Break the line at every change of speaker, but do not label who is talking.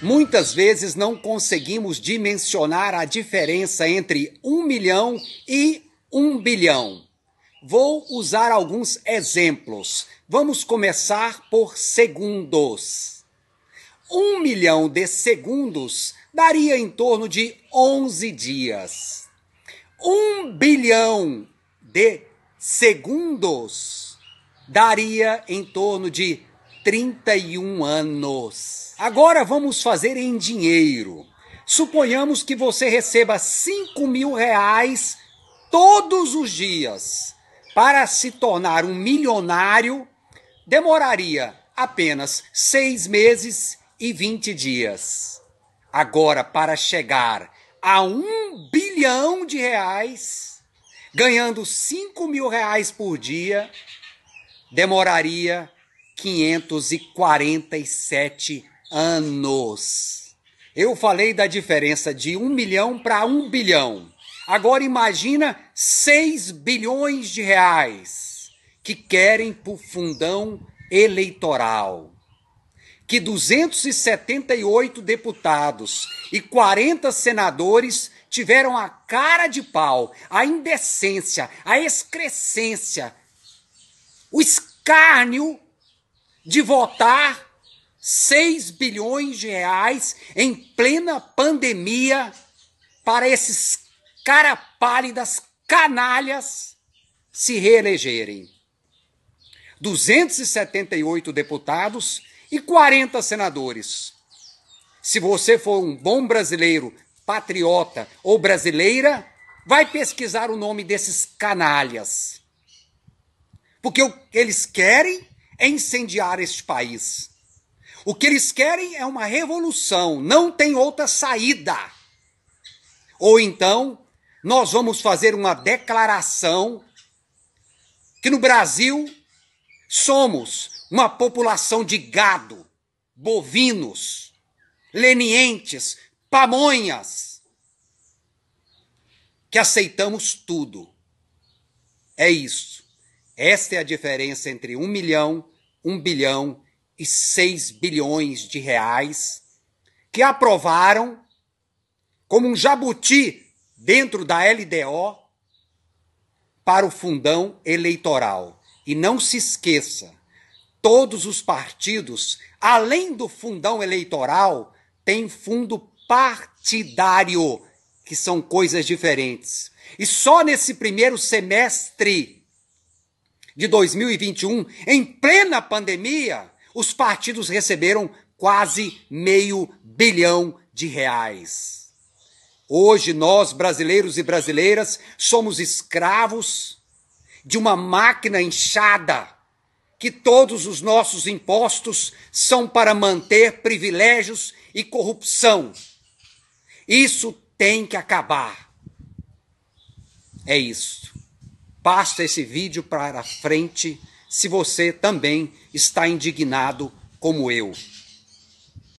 Muitas vezes não conseguimos dimensionar a diferença entre um milhão e um bilhão. Vou usar alguns exemplos. Vamos começar por segundos. Um milhão de segundos daria em torno de 11 dias. Um bilhão de segundos daria em torno de 31 anos. Agora vamos fazer em dinheiro. Suponhamos que você receba 5 mil reais todos os dias. Para se tornar um milionário, demoraria apenas 6 meses e 20 dias. Agora, para chegar a 1 bilhão de reais, ganhando 5 mil reais por dia, demoraria 547 anos. Eu falei da diferença de 1 milhão para 1 bilhão. Agora imagina 6 bilhões de reais que querem para o fundão eleitoral. Que 278 deputados e 40 senadores tiveram a cara de pau, a indecência, a excrescência, o escárnio de votar 6 bilhões de reais em plena pandemia para esses cara pálidas canalhas se reelegerem. 278 deputados e 40 senadores. Se você for um bom brasileiro, patriota ou brasileira, vai pesquisar o nome desses canalhas. Porque eles querem é incendiar este país. O que eles querem é uma revolução, não tem outra saída. Ou então, nós vamos fazer uma declaração que no Brasil somos uma população de gado, bovinos, lenientes, pamonhas, que aceitamos tudo. É isso. Esta é a diferença entre 1 milhão, 1 bilhão e 6 bilhões de reais que aprovaram como um jabuti dentro da LDO para o fundão eleitoral. E não se esqueça, todos os partidos, além do fundão eleitoral, têm fundo partidário, que são coisas diferentes. E só nesse primeiro semestre de 2021, em plena pandemia, os partidos receberam quase meio bilhão de reais. Hoje nós, brasileiros e brasileiras, somos escravos de uma máquina inchada que todos os nossos impostos são para manter privilégios e corrupção. Isso tem que acabar. É isso. Passa esse vídeo para frente se você também está indignado como eu.